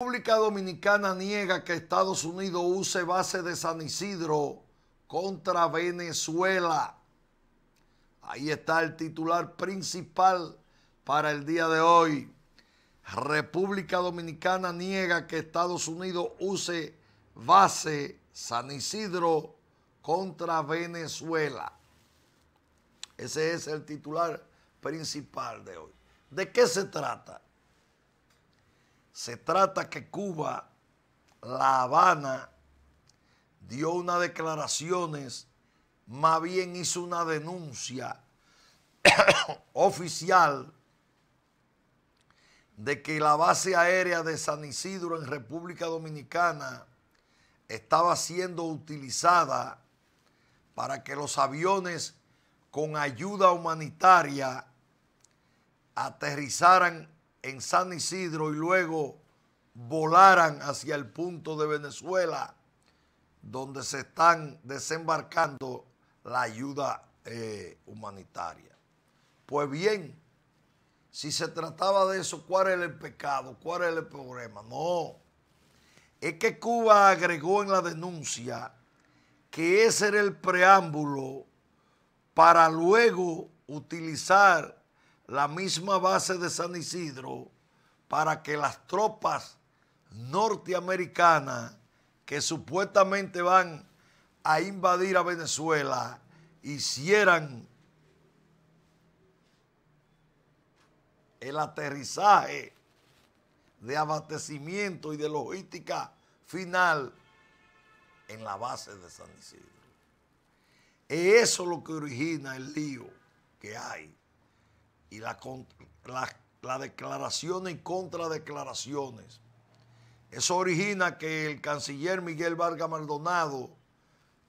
República Dominicana niega que Estados Unidos use base de San Isidro contra Venezuela. Ahí está el titular principal para el día de hoy. República Dominicana niega que Estados Unidos use base San Isidro contra Venezuela. Ese es el titular principal de hoy. ¿De qué se trata? Se trata que Cuba, La Habana, dio unas declaraciones, más bien hizo una denuncia oficial de que la base aérea de San Isidro en República Dominicana estaba siendo utilizada para que los aviones con ayuda humanitaria aterrizaran en San Isidro y luego volaran hacia el punto de Venezuela donde se están desembarcando la ayuda eh, humanitaria. Pues bien, si se trataba de eso, ¿cuál es el pecado? ¿Cuál es el problema? No. Es que Cuba agregó en la denuncia que ese era el preámbulo para luego utilizar la misma base de San Isidro para que las tropas norteamericanas que supuestamente van a invadir a Venezuela hicieran el aterrizaje de abastecimiento y de logística final en la base de San Isidro. Eso es lo que origina el lío que hay y las declaraciones y contradeclaraciones. Eso origina que el canciller Miguel Vargas Maldonado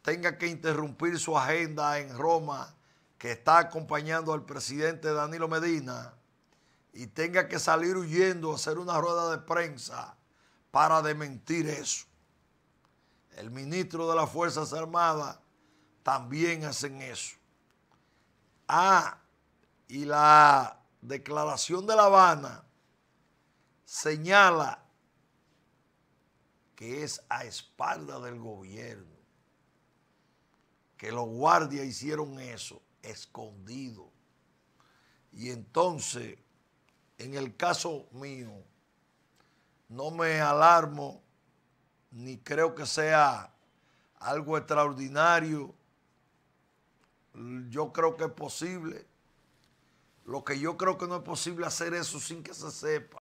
tenga que interrumpir su agenda en Roma, que está acompañando al presidente Danilo Medina, y tenga que salir huyendo a hacer una rueda de prensa para dementir eso. El ministro de las Fuerzas Armadas también hacen eso. Ah, y la declaración de La Habana señala que es a espalda del gobierno, que los guardias hicieron eso, escondido. Y entonces, en el caso mío, no me alarmo ni creo que sea algo extraordinario. Yo creo que es posible lo que yo creo que no es posible hacer eso sin que se sepa.